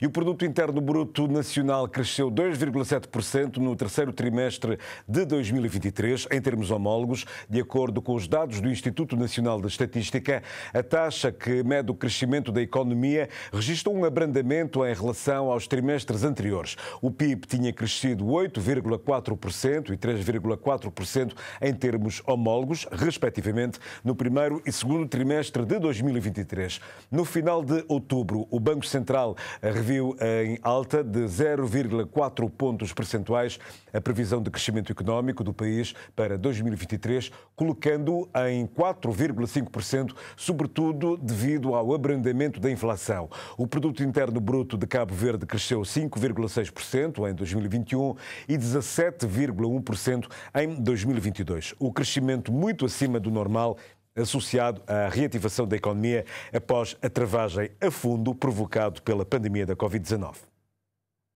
E o produto interno bruto nacional cresceu 2,7% no terceiro trimestre de 2023, em termos homólogos, de acordo com os dados do Instituto Nacional de Estatística. A taxa que mede o crescimento da economia registrou um abrandamento em relação aos trimestres anteriores. O PIB tinha crescido 8,4% e 3,4% em termos homólogos, respectivamente, no primeiro e segundo trimestre de 2023. No final de outubro, o Banco Central revisou reviu em alta de 0,4 pontos percentuais a previsão de crescimento económico do país para 2023, colocando-o em 4,5%, sobretudo devido ao abrandamento da inflação. O produto interno bruto de Cabo Verde cresceu 5,6% em 2021 e 17,1% em 2022. O crescimento muito acima do normal associado à reativação da economia após a travagem a fundo provocado pela pandemia da Covid-19.